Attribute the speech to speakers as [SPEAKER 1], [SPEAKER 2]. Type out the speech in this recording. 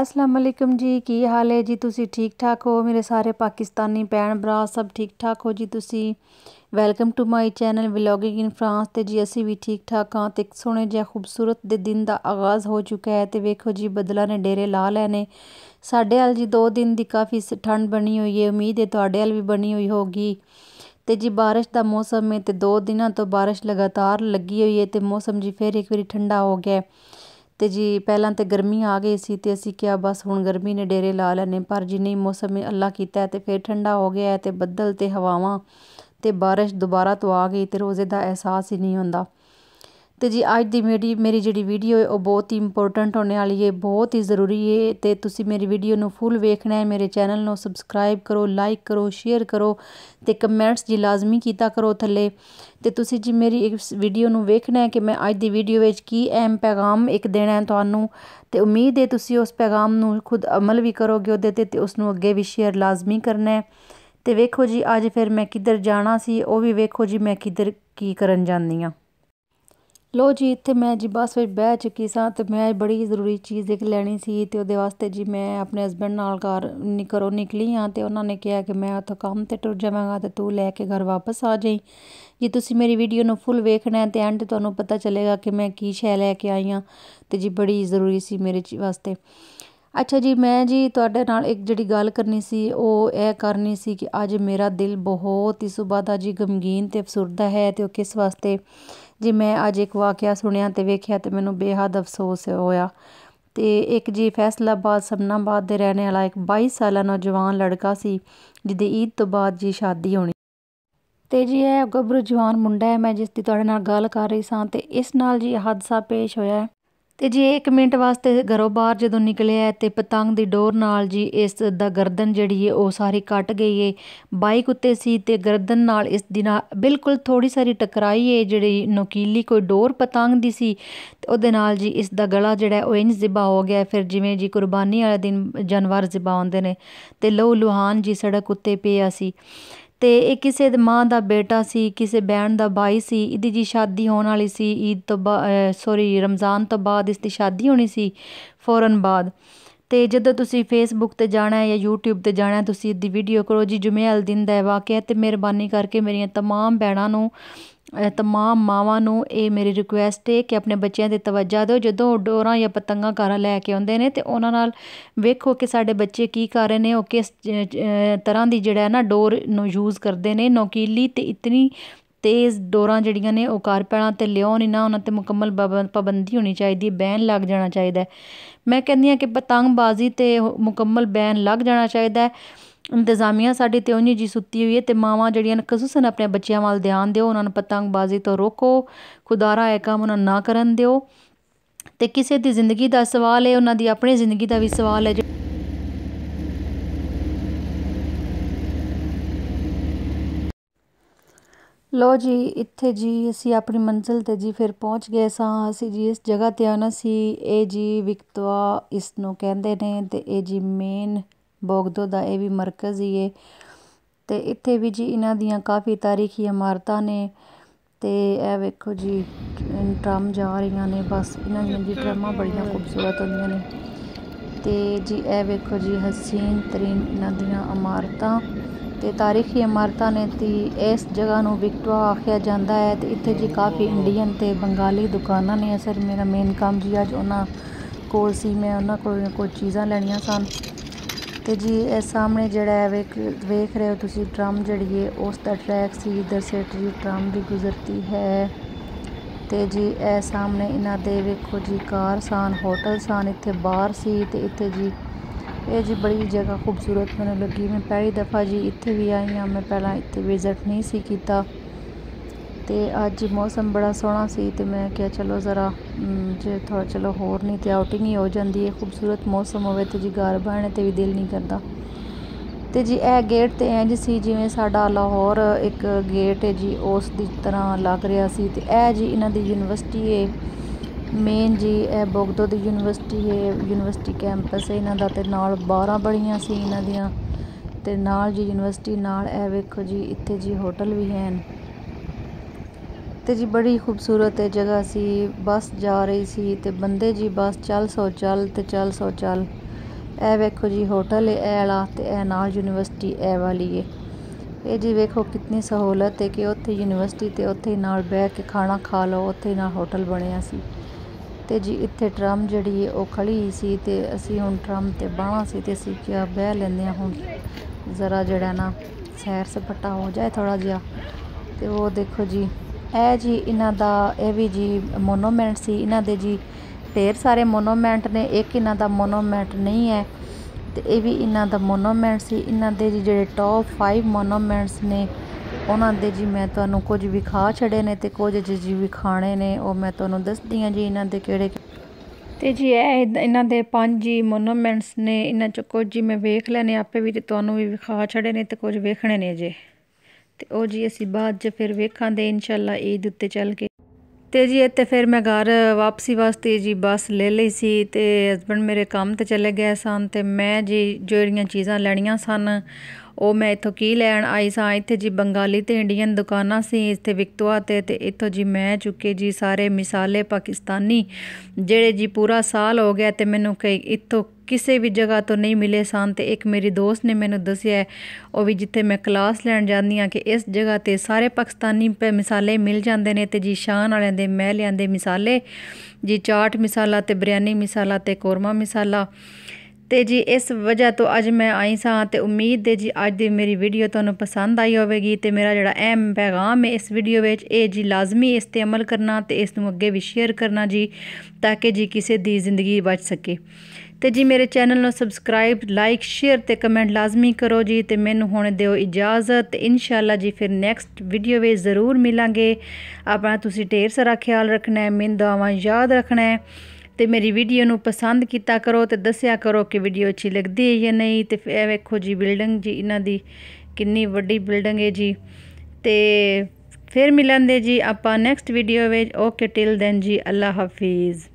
[SPEAKER 1] ਅਸਲਾਮ ਅਲੈਕਮ ਜੀ ਕੀ ਹਾਲ ਹੈ ਜੀ ਤੁਸੀਂ ਠੀਕ ਠਾਕ ਹੋ ਮੇਰੇ ਸਾਰੇ ਪਾਕਿਸਤਾਨੀ ਭੈਣ ਭਰਾ ਸਭ ਠੀਕ ਠਾਕ ਹੋ ਜੀ ਤੁਸੀਂ welcome to my channel vlogging in France ਤੇ ਜੀ ਅਸੀਂ ਵੀ ਠੀਕ ਠਾਕ ਹਾਂ ਤੇ ਸੋਹਣੇ ਜਿਹਾ ਖੂਬਸੂਰਤ ਦੇ ਦਿਨ ਦਾ ਆਗਾਜ਼ ਹੋ ਚੁੱਕਾ ਹੈ ਤੇ ਵੇਖੋ ਜੀ ਬਦਲਾ ਨੇ ਡੇਰੇ ਲਾ ਨੇ ਸਾਡੇ ਹਾਲ ਜੀ 2 ਦਿਨ ਦੀ ਕਾਫੀ ਠੰਡ ਬਣੀ ਹੋਈ ਹੈ ਉਮੀਦ ਹੈ ਤੁਹਾਡੇ ਹਾਲ ਵੀ ਬਣੀ ਹੋਈ ਹੋਗੀ ਤੇ ਜੀ بارش ਦਾ ਮੌਸਮ ਹੈ ਤੇ 2 ਦਿਨਾਂ ਤੋਂ بارش ਲਗਾਤਾਰ ਲੱਗੀ ਹੋਈ ਹੈ ਤੇ ਮੌਸਮ ਜੀ ਫੇਰ ਇੱਕ ਵਾਰੀ ਠੰਡਾ ਹੋ ਗਿਆ ਤੇ ਜੀ ਪਹਿਲਾਂ ਤੇ ਗਰਮੀ ਆ ਗਈ ਸੀ ਤੇ ਅਸੀਂ ਕਿਹਾ ਬਸ ਹੁਣ ਗਰਮੀ ਨੇ ਡੇਰੇ ਲਾ ਲੈਣੇ ਪਰ ਜੀ ਨਹੀਂ ਮੌਸਮ ਅੱਲਾ ਕੀਤਾ ਤੇ ਫੇਰ ਠੰਡਾ ਹੋ ਗਿਆ ਤੇ ਬੱਦਲ ਤੇ ਹਵਾਵਾਂ ਤੇ ਬਾਰਿਸ਼ ਦੁਬਾਰਾ ਤੋਂ ਆ ਗਈ ਤੇ ਰੋਜ਼ੇ ਦਾ ਅਹਿਸਾਸ ਹੀ ਨਹੀਂ ਹੁੰਦਾ ਤੇ ਜੀ ਅੱਜ ਦੀ ਮੇਰੀ ਮੇਰੀ ਜਿਹੜੀ ਵੀਡੀਓ ਹੈ ਉਹ ਬਹੁਤ ਹੀ ਇੰਪੋਰਟੈਂਟ ਹੋਣੇ ਵਾਲੀ ਹੈ ਬਹੁਤ ਹੀ ਜ਼ਰੂਰੀ ਹੈ ਤੇ ਤੁਸੀਂ ਮੇਰੀ ਵੀਡੀਓ ਨੂੰ ਫੁੱਲ ਵੇਖਣਾ ਹੈ ਮੇਰੇ ਚੈਨਲ ਨੂੰ ਸਬਸਕ੍ਰਾਈਬ ਕਰੋ ਲਾਈਕ ਕਰੋ ਸ਼ੇਅਰ ਕਰੋ ਤੇ ਕਮੈਂਟਸ ਜੀ ਲਾਜ਼ਮੀ ਕੀਤਾ ਕਰੋ ਥੱਲੇ ਤੇ ਤੁਸੀਂ ਜੀ ਮੇਰੀ ਇਸ ਵੀਡੀਓ ਨੂੰ ਵੇਖਣਾ ਹੈ ਕਿ ਮੈਂ ਅੱਜ ਦੀ ਵੀਡੀਓ ਵਿੱਚ ਕੀ ਐਮ ਪੈਗਾਮ ਇੱਕ ਦੇਣਾ ਹੈ ਤੁਹਾਨੂੰ ਤੇ ਉਮੀਦ ਹੈ ਤੁਸੀਂ ਉਸ ਪੈਗਾਮ ਨੂੰ ਖੁਦ ਅਮਲ ਵੀ ਕਰੋਗੇ ਉਹਦੇ ਤੇ ਤੇ ਉਸ ਨੂੰ ਅੱਗੇ ਵੀ ਸ਼ੇਅਰ ਲਾਜ਼ਮੀ ਕਰਨਾ ਹੈ ਤੇ ਵੇਖੋ ਜੀ ਅੱਜ ਫਿਰ ਮੈਂ ਕਿੱਧਰ ਜਾਣਾ ਸੀ ਉਹ ਵੀ ਵੇਖੋ ਜੀ ਮੈਂ ਕਿੱਧਰ ਕੀ ਕਰਨ ਜਾਂਦੀ ਆ ਲੋ ਜੀ ਇੱਥੇ ਮੈਂ ਜੀ ਬਸ ਵਿੱਚ ਬਹਿ ਚੁੱਕੀ ਸਾਂ ਤੇ ਮੈਂ ਬੜੀ ਜ਼ਰੂਰੀ ਚੀਜ਼ ਇੱਕ ਲੈਣੀ ਸੀ ਤੇ ਉਹਦੇ ਵਾਸਤੇ ਜੀ ਮੈਂ ਆਪਣੇ ਹਸਬੰਡ ਨਾਲ ਘਰ ਨਿਕਰੋ ਨਿਕਲੀ ਹਾਂ ਤੇ ਉਹਨਾਂ ਨੇ ਕਿਹਾ ਕਿ ਮੈਂ ਉੱਥੋਂ ਕੰਮ ਤੇ ਟੁਰ ਜਾਵਾਂਗਾ ਤੇ ਤੂੰ ਲੈ ਕੇ ਘਰ ਵਾਪਸ ਆ ਜਾਈ ਜੇ ਤੁਸੀਂ ਮੇਰੀ ਵੀਡੀਓ ਨੂੰ ਫੁੱਲ ਵੇਖਣਾ ਹੈ ਤੇ ਐਂਡ ਤੁਹਾਨੂੰ ਪਤਾ ਚੱਲੇਗਾ ਕਿ ਮੈਂ ਕੀ ਸ਼ੈ ਲੈ ਕੇ ਆਈ ਹਾਂ ਤੇ ਜੀ ਬੜੀ ਜ਼ਰੂਰੀ ਸੀ ਮੇਰੇ ਵਾਸਤੇ ਅੱਛਾ ਜੀ ਮੈਂ ਜੀ ਤੁਹਾਡੇ ਨਾਲ ਇੱਕ ਜਿਹੜੀ ਗੱਲ ਕਰਨੀ ਸੀ ਉਹ ਇਹ ਕਰਨੀ ਸੀ ਕਿ ਅੱਜ ਮੇਰਾ ਦਿਲ ਬਹੁਤ ਹੀ ਸੁਬਾਹ ਦਾ ਜੀ ਗਮਗੀਨ ਤੇ ਅਫਸੁਰਦਾ ਹੈ ਤੇ ਉਹ ਕਿਸ ਵਾਸਤੇ ਜੀ ਮੈਂ ਅੱਜ ਇੱਕ ਵਾਕਿਆ ਸੁਣਿਆ ਤੇ ਵੇਖਿਆ ਤੇ ਮੈਨੂੰ ਬੇਹੱਦ ਅਫਸੋਸ ਹੋਇਆ ਤੇ ਇੱਕ ਜੀ ਫੈਸਲਾਬਾਦ ਸਮਨਾਬਾਦ ਦੇ ਰਹਿਣ ਵਾਲਾ ਇੱਕ 22 ਸਾਲਾ ਨੌਜਵਾਨ ਲੜਕਾ ਸੀ ਜਿਹਦੀ ਈਦ ਤੋਂ ਬਾਅਦ ਜੀ ਸ਼ਾਦੀ ਹੋਣੀ ਤੇ ਜੀ ਇਹ ਗੱਭਰੂ ਜਵਾਨ ਮੁੰਡਾ ਹੈ ਮੈਂ ਜਿਸ ਦੀ ਤੁਹਾਡੇ ਨਾਲ ਗੱਲ ਕਰ ਰਹੀ ਸਾਂ ਤੇ ਇਸ ਨਾਲ ਜੀ ਹਾਦਸਾ ਪੇਸ਼ ਹੋਇਆ ਤੇ ਜੀ 1 ਮਿੰਟ ਵਾਸਤੇ ਘਰੋਂ ਬਾਹਰ ਜਦੋਂ ਨਿਕਲਿਆ ਤੇ ਪਤੰਗ ਦੀ ਡੋਰ ਨਾਲ ਜੀ ਇਸ ਦਾ ਗਰਦਨ ਜਿਹੜੀ ਏ ਉਹ ਸਾਰੀ ਕੱਟ ਗਈ ਏ ਬਾਈਕ ਉੱਤੇ ਸੀ ਤੇ ਗਰਦਨ ਨਾਲ ਇਸ ਦੀ ਨਾਲ ਬਿਲਕੁਲ ਥੋੜੀ ਸਾਰੀ ਟਕਰਾਈ ਏ ਜਿਹੜੀ ਨੋਕੀਲੀ ਕੋਈ ਡੋਰ ਪਤੰਗ ਦੀ ਸੀ ਤੇ ਉਹਦੇ ਨਾਲ ਜੀ ਇਸ ਦਾ ਗਲਾ ਜਿਹੜਾ ਉਹ ਇੰਜ ਜ਼ਿਬਾ ਹੋ ਗਿਆ ਫਿਰ ਜਿਵੇਂ ਜੀ ਕੁਰਬਾਨੀ ਵਾਲੇ ਦਿਨ ਜਾਨਵਰ ਜ਼ਿਬਾ ਹੁੰਦੇ ਨੇ ਤੇ ਲੋ ਲੁਹਾਨ ਜੀ ਸੜਕ ਉੱਤੇ ਪਿਆ ਸੀ ਤੇ ਇਹ ਕਿਸੇ ਦੇ ਮਾਂ ਦਾ ਬੇਟਾ ਸੀ ਕਿਸੇ ਬਹਿਣ ਦਾ ਭਾਈ ਸੀ ਇਹਦੀ ਜੀ ਸ਼ਾਦੀ ਹੋਣ ਵਾਲੀ ਸੀ ਈਦ ਤੋਂ ਸੌਰੀ ਸੋਰੀ ਰਮਜ਼ਾਨ ਤੋਂ ਬਾਅਦ ਇਸ ਦੀ ਸ਼ਾਦੀ ਹੋਣੀ ਸੀ ਫੌਰਨ ਬਾਅਦ ਤੇ ਜਦੋਂ ਤੁਸੀਂ ਫੇਸਬੁੱਕ 'ਤੇ ਜਾਣਾ ਹੈ ਜਾਂ YouTube 'ਤੇ ਜਾਣਾ ਤੁਸੀਂ ਇਹਦੀ ਵੀਡੀਓ ਕਰੋ ਜੀ ਜੁਮੇ ਅਲ ਦਿਨ ਦਾ ਵਾਕਿਆ ਤੇ ਮਿਹਰਬਾਨੀ ਕਰਕੇ ਮੇਰੀਆਂ ਤਮਾਮ ਭੈਣਾਂ ਨੂੰ ਤਮਾਮ ਮਾਵਾਂ ਨੂੰ ਇਹ ਮੇਰੀ ਰਿਕੁਐਸਟ ਹੈ ਕਿ ਆਪਣੇ ਬੱਚਿਆਂ 'ਤੇ ਤਵੱਜਾ ਦਿਓ ਜਦੋਂ ਡੋਰਾਂ ਜਾਂ ਪਤੰਗਾਂ ਘਰ ਲੈ ਕੇ ਆਉਂਦੇ ਨੇ ਤੇ ਉਹਨਾਂ ਨਾਲ ਵੇਖੋ ਕਿ ਸਾਡੇ ਬੱਚੇ ਕੀ ਕਰ ਰਹੇ ਨੇ ਉਹ ਕਿਸ ਤਰ੍ਹਾਂ ਦੀ ਜਿਹੜਾ ਨਾ ਡੋਰ ਨੂੰ ਯੂਜ਼ ਕਰਦੇ ਨੇ ਨੋਕੀਲੀ ਤੇ ਇਤਨੀ ਤੇਜ਼ ਡੋਰਾਂ ਜਿਹੜੀਆਂ ਨੇ ਉਹ ਕਾਰ ਪੈਣਾ ਤੇ ਲਿਓ ਨਹੀਂ ਨਾ ਉਹਨਾਂ ਤੇ ਮੁਕੰਮਲ ਪਾਬੰਦੀ ਹੋਣੀ ਚਾਹੀਦੀ ਹੈ ਬੈਨ ਲੱਗ ਜਾਣਾ ਚਾਹੀਦਾ ਮੈਂ ਕਹਿੰਦੀ ਆ ਕਿ ਪਤੰਗਬਾਜ਼ੀ ਤੇ ਮੁਕੰਮਲ ਬੈਨ ਲੱਗ ਜਾਣਾ ਚਾਹੀਦਾ ਹੈ ਇੰਤਜ਼ਾਮੀਆਂ ਸਾਡੀ ਤੇ ਉਹਨੀ ਜੀ ਸੁੱਤੀ ਹੋਈ ਹੈ ਤੇ ਮਾਵਾਂ ਜਿਹੜੀਆਂ ਨੇ ਖਸੂਸਨ ਆਪਣੇ ਬੱਚਿਆਂ ਵੱਲ ਧਿਆਨ ਦਿਓ ਉਹਨਾਂ ਨੂੰ ਪਤੰਗਬਾਜ਼ੀ ਤੋਂ ਰੋਕੋ ਖੁਦਾਰਾ ਇਹ ਕੰਮ ਉਹਨਾਂ ਨਾ ਕਰਨ ਦਿਓ ਤੇ ਕਿਸੇ ਦੀ ਜ਼ਿੰਦਗੀ ਦਾ ਸਵਾਲ ਹੈ ਉਹਨਾਂ ਦੀ ਆਪਣੀ ਜ਼ਿੰਦਗੀ ਦਾ ਵੀ ਸਵਾਲ ਹੈ ਲੋ ਜੀ ਇੱਥੇ ਜੀ ਅਸੀਂ ਆਪਣੀ ਮੰਜ਼ਿਲ ਤੇ ਜੀ ਫਿਰ ਪਹੁੰਚ ਗਏ ਸਾਂ ਅਸੀਂ ਜੀ ਇਸ ਜਗ੍ਹਾ ਤੇ ਆਣਾ ਸੀ ਇਹ ਜੀ ਵਿਕਤਵਾ ਇਸ ਨੂੰ ਕਹਿੰਦੇ ਨੇ ਤੇ ਇਹ ਜੀ ਮੇਨ ਬੋਗਦੋ ਦਾ ਇਹ ਵੀ ਮਰਕਜ਼ ਹੀ ਹੈ ਤੇ ਇੱਥੇ ਵੀ ਜੀ ਇਹਨਾਂ ਦੀਆਂ ਕਾਫੀ ਤਾਰੀਖੀ ਇਮਾਰਤਾਂ ਨੇ ਤੇ ਇਹ ਵੇਖੋ ਜੀ ਟਰਮ ਜਾ ਰਹੀਆਂ ਨੇ ਬਸ ਇਹਨਾਂ ਦੀਆਂ ਜੀ ਟਰਮਾਂ ਬੜੀਆਂ ਖੂਬਸੂਰਤ ਹੁੰਦੀਆਂ ਨੇ ਤੇ ਜੀ ਇਹ ਵੇਖੋ ਜੀ ਹਸੀਨ ਤਰੀਨ ਇਹਨਾਂ ਦੀਆਂ ਇਮਾਰਤਾਂ ਤੇ ਤਾਰੀਖੀ ਇਮਾਰਤਾਂ ਨੇ ਤੇ ਇਸ ਜਗ੍ਹਾ ਨੂੰ ਵਿਕਟੋਆ ਆਖਿਆ ਜਾਂਦਾ ਹੈ ਤੇ ਇੱਥੇ ਜੀ ਕਾਫੀ ਇੰਡੀਅਨ ਤੇ ਬੰਗਾਲੀ ਦੁਕਾਨਾਂ ਨੇ ਅਸਰ ਮੇਰਾ ਮੇਨ ਕੰਮ ਜੀ ਅੱਜ ਉਹਨਾਂ ਕੋਲ ਸੀ ਮੈਂ ਉਹਨਾਂ ਕੋਲ ਕੋਈ ਚੀਜ਼ਾਂ ਲੈਣੀਆਂ ਸਨ ਤੇ ਜੀ ਇਹ ਸਾਹਮਣੇ ਜਿਹੜਾ ਹੈ ਵੇਖ ਵੇਖ ਰਹੇ ਹੋ ਤੁਸੀਂ ਟਰਮ ਜਿਹੜੀ ਹੈ ਉਸ ਦਾ ਟਰੈਕ ਸੀ ਇਧਰ ਸੇਟ ਜੀ ਟਰਮ ਵੀ ਗੁਜ਼ਰਦੀ ਹੈ ਤੇ ਜੀ ਇਹ ਸਾਹਮਣੇ ਇਹਨਾਂ ਦੇ ਵੇਖੋ ਜੀ ਕਾਰ ਸਾਨ ਹੋਟਲ ਸਾਨ ਇੱਥੇ ਬਾਹਰ ਸੀ ਤੇ ਇੱਥੇ ਜੀ ਇਹ ਜੀ ਬੜੀ ਜਗ੍ਹਾ ਖੂਬਸੂਰਤ ਮੈਨੂੰ ਲੱਗੀ ਮੈਂ ਪਹਿਲੀ ਦਫਾ ਜੀ ਇੱਥੇ ਵੀ ਆਈ ਹਾਂ ਮੈਂ ਪਹਿਲਾਂ ਇੱਥੇ ਵਿਜ਼ਿਟ ਨਹੀਂ ਸੀ ਕੀਤਾ ਤੇ ਅੱਜ ਮੌਸਮ ਬੜਾ ਸੋਹਣਾ ਸੀ ਤੇ ਮੈਂ ਕਿਹਾ ਚਲੋ ਜ਼ਰਾ ਜੇ ਥੋੜਾ ਚਲੋ ਹੋਰ ਨਹੀਂ ਤੇ ਆਊਟਿੰਗ ਹੀ ਹੋ ਜਾਂਦੀ ਹੈ ਖੂਬਸੂਰਤ ਮੌਸਮ ਹੋਵੇ ਤੇ ਜੀ ਘਰ ਬਹਿਣ ਤੇ ਵੀ ਦਿਲ ਨਹੀਂ ਕਰਦਾ ਤੇ ਜੀ ਇਹ ਗੇਟ ਤੇ ਇੰਜ ਸੀ ਜਿਵੇਂ ਸਾਡਾ ਲਾਹੌਰ ਇੱਕ ਗੇਟ ਹੈ ਜੀ ਉਸ ਦੀ ਤਰ੍ਹਾਂ ਲੱਗ ਰਿਹਾ ਸੀ ਤੇ ਇਹ ਜੀ ਇਹਨਾਂ ਦੀ ਯੂਨੀਵਰਸਿਟੀ ਹੈ ਮੇਨ ਜੀ ਇਹ ਬੋਗਦੋ ਦੀ ਯੂਨੀਵਰਸਿਟੀ ਹੈ ਯੂਨੀਵਰਸਿਟੀ ਕੈਂਪਸ ਹੈ ਇਹਨਾਂ ਦਾ ਤੇ ਨਾਲ 12 ਬੜੀਆਂ ਸੀ ਇਹਨਾਂ ਦੀਆਂ ਤੇ ਨਾਲ ਜੀ ਯੂਨੀਵਰਸਿਟੀ ਨਾਲ ਇਹ ਵੇਖੋ ਜੀ ਇੱਥੇ ਜੀ ਹੋਟਲ ਵੀ ਹਨ ਤੇ ਜੀ ਬੜੀ ਖੂਬਸੂਰਤ ਇਹ ਜਗ੍ਹਾ ਸੀ ਬਸ ਜਾ ਰਹੀ ਸੀ ਤੇ ਬੰਦੇ ਜੀ ਬਸ ਚੱਲ ਸੋ ਚੱਲ ਤੇ ਚੱਲ ਸੋ ਚੱਲ ਇਹ ਵੇਖੋ ਜੀ ਹੋਟਲ ਹੈ ਇਹ ਵਾਲਾ ਤੇ ਇਹ ਨਾਲ ਯੂਨੀਵਰਸਿਟੀ ਇਹ ਵਾਲੀ ਹੈ ਇਹ ਜੀ ਵੇਖੋ ਕਿੰਨੀ ਸਹੂਲਤ ਹੈ ਕਿ ਉੱਥੇ ਯੂਨੀਵਰਸਿਟੀ ਤੇ ਉੱਥੇ ਨਾਲ ਬਹਿ ਕੇ ਖਾਣਾ ਖਾ ਲਓ ਉੱਥੇ ਨਾਲ ਹੋਟਲ ਬਣਿਆ ਸੀ ਤੇ ਜੀ ਇੱਥੇ ਟਰਮ ਜਿਹੜੀ ਉਹ ਖੜੀ ਸੀ ਤੇ ਅਸੀਂ ਹੁਣ ਟਰਮ ਤੇ ਬਾਹਾਂ ਸੀ ਤੇ ਅਸੀਂ ਕਿਹਾ ਬਹਿ ਲੈਂਦੇ ਹਾਂ ਹੁਣ ਜ਼ਰਾ ਜਿਹੜਾ ਨਾ ਸੈਰ ਸਪਟਾ ਹੋ ਜਾਏ ਥੋੜਾ ਜਿਹਾ ਤੇ ਉਹ ਦੇਖੋ ਜੀ ਇਹ ਜੀ ਇਹਨਾਂ ਦਾ ਇਹ ਵੀ ਜੀ ਮੋਨੂਮੈਂਟ ਸੀ ਇਹਨਾਂ ਦੇ ਜੀ ਢੇਰ ਸਾਰੇ ਮੋਨੂਮੈਂਟ ਨੇ ਇੱਕ ਇਹਨਾਂ ਦਾ ਮੋਨੂਮੈਂਟ ਨਹੀਂ ਹੈ ਤੇ ਇਹ ਵੀ ਇਹਨਾਂ ਦਾ ਮੋਨੂਮੈਂਟ ਸੀ ਇਹਨਾਂ ਦੇ ਜੀ ਜਿਹੜੇ ਟੌਪ 5 ਮੋਨੂਮੈਂਟਸ ਨੇ ਉਹਨਾਂ ਦੇ ਜੀ ਮੈਂ ਤੁਹਾਨੂੰ ਕੁਝ ਵਿਖਾ ਛੜੇ ਨੇ ਤੇ ਕੁਝ ਜੀ ਵਿਖਾਣੇ ਨੇ ਉਹ ਮੈਂ ਤੁਹਾਨੂੰ ਦੱਸਦੀ ਆ ਜੀ ਇਹਨਾਂ ਦੇ ਕਿਹੜੇ ਤੇ ਜੀ ਇਹ ਇਹਨਾਂ ਦੇ ਪੰਜ ਜੀ ਮੋਨੂਮੈਂਟਸ ਨੇ ਇਹਨਾਂ ਚ ਕੁਝ ਜੀ ਮੈਂ ਵੇਖ ਲੈਣੇ ਆਪੇ ਵੀ ਤੇ ਤੁਹਾਨੂੰ ਵੀ ਵਿਖਾ ਛੜੇ ਨੇ ਤੇ ਕੁਝ ਵੇਖਣੇ ਨੇ ਜੀ ਤੇ ਉਹ ਜੀ ਅਸੀਂ ਬਾਅਦ 'ਚ ਫਿਰ ਵੇਖਾਂਗੇ ਇਨਸ਼ਾਅੱਲਾ ਈਦ ਉੱਤੇ ਚੱਲ ਕੇ ਤੇ ਜੀ ਇੱਥੇ ਫਿਰ ਮੈਂ ਘਰ ਵਾਪਸੀ ਵਾਸਤੇ ਜੀ ਬੱਸ ਲੈ ਲਈ ਸੀ ਤੇ ਹਸਬੰਡ ਮੇਰੇ ਕੰਮ ਤੇ ਚਲੇ ਗਏ ਸਨ ਤੇ ਮੈਂ ਜੀ ਜਿਹੜੀਆਂ ਚੀਜ਼ਾਂ ਲੈਣੀਆਂ ਸਨ ਉਹ ਮੈਂ ਇੱਥੋਂ ਕੀ ਲੈਣ ਆਈ ਸਾਂ ਇੱਥੇ ਜੀ ਬੰਗਾਲੀ ਤੇ ਇੰਡੀਅਨ ਦੁਕਾਨਾਂ ਸੀ ਇੱਥੇ ਵਿਕਤਵਾ ਤੇ ਤੇ ਇੱਥੋਂ ਜੀ ਮੈਂ ਚੁੱਕੇ ਜੀ ਸਾਰੇ ਮਿਸਾਲੇ ਪਾਕਿਸਤਾਨੀ ਜਿਹੜੇ ਜੀ ਪੂਰਾ ਸਾਲ ਹੋ ਗਿਆ ਤੇ ਮੈਨੂੰ ਕਿ ਇੱਥੋਂ ਕਿਸੇ ਵੀ ਜਗ੍ਹਾ ਤੋਂ ਨਹੀਂ ਮਿਲੇ ਸਾਂ ਤੇ ਇੱਕ ਮੇਰੀ ਦੋਸਤ ਨੇ ਮੈਨੂੰ ਦੱਸਿਆ ਉਹ ਵੀ ਜਿੱਥੇ ਮੈਂ ਕਲਾਸ ਲੈਣ ਜਾਂਦੀ ਆ ਕਿ ਇਸ ਜਗ੍ਹਾ ਤੇ ਸਾਰੇ ਪਾਕਿਸਤਾਨੀ ਮਿਸਾਲੇ ਮਿਲ ਜਾਂਦੇ ਨੇ ਤੇ ਜੀ ਸ਼ਾਨ ਵਾਲਿਆਂ ਦੇ ਮਹਿਲਿਆਂ ਲਿਆਂਦੇ ਮਿਸਾਲੇ ਜੀ ਚਾਟ ਮਿਸਾਲਾ ਤੇ ਬਿਰਿਆਨੀ ਮਿਸਾਲਾ ਤੇ ਕੋਰਮਾ ਮਿਸਾਲਾ ਤੇ ਜੀ ਇਸ ਵਜ੍ਹਾ ਤੋਂ ਅੱਜ ਮੈਂ ਆਈ ਸਾਂ ਤੇ ਉਮੀਦ ਹੈ ਜੀ ਅੱਜ ਦੀ ਮੇਰੀ ਵੀਡੀਓ ਤੁਹਾਨੂੰ ਪਸੰਦ ਆਈ ਹੋਵੇਗੀ ਤੇ ਮੇਰਾ ਜਿਹੜਾ ਅਹਿਮ ਪੈਗਾਮ ਹੈ ਇਸ ਵੀਡੀਓ ਵਿੱਚ ਇਹ ਜੀ ਲਾਜ਼ਮੀ ਇਸ ਤੇ ਅਮਲ ਕਰਨਾ ਤੇ ਇਸ ਨੂੰ ਅੱਗੇ ਵੀ ਸ਼ੇਅਰ ਕਰਨਾ ਜੀ ਤਾਂ ਕਿ ਜੀ ਕਿਸੇ ਦੀ ਜ਼ਿੰਦਗੀ ਬਚ ਸਕੇ ਤੇ ਜੀ ਮੇਰੇ ਚੈਨਲ ਨੂੰ ਸਬਸਕ੍ਰਾਈਬ ਲਾਈਕ ਸ਼ੇਅਰ ਤੇ ਕਮੈਂਟ ਲਾਜ਼ਮੀ ਕਰੋ ਜੀ ਤੇ ਮੈਨੂੰ ਹੁਣ ਦਿਓ ਇਜਾਜ਼ਤ ਇਨਸ਼ਾਅੱਲਾ ਜੀ ਫਿਰ ਨੈਕਸਟ ਵੀਡੀਓ ਵਿੱਚ ਜ਼ਰੂਰ ਮਿਲਾਂਗੇ ਆਪਣਾ ਤੁਸੀਂ ਢੇਰ ਸਾਰਾ ਖਿਆਲ ਰੱਖਣਾ ਹੈ ਮਿੰਦਾਵਾਂ ਯਾਦ ਰੱਖਣਾ ਹੈ ਤੇ ਮੇਰੀ ਵੀਡੀਓ ਨੂੰ ਪਸੰਦ ਕੀਤਾ ਕਰੋ ਤੇ ਦੱਸਿਆ ਕਰੋ ਕਿ ਵੀਡੀਓ ਅੱਛੀ ਲੱਗਦੀ ਹੈ ਜਾਂ ਨਹੀਂ ਤੇ ਇਹ ਵੇਖੋ ਜੀ ਬਿਲਡਿੰਗ ਜੀ ਇਹਨਾਂ ਦੀ ਕਿੰਨੀ ਵੱਡੀ ਬਿਲਡਿੰਗ ਹੈ ਜੀ ਤੇ ਫਿਰ ਮਿਲਾਂਦੇ ਜੀ ਆਪਾਂ ਨੈਕਸਟ ਵੀਡੀਓ ਵਿੱਚ ਓਕੇ ਟਿਲ ਦੈਨ ਜੀ ਅੱਲਾ ਹਾਫਿਜ਼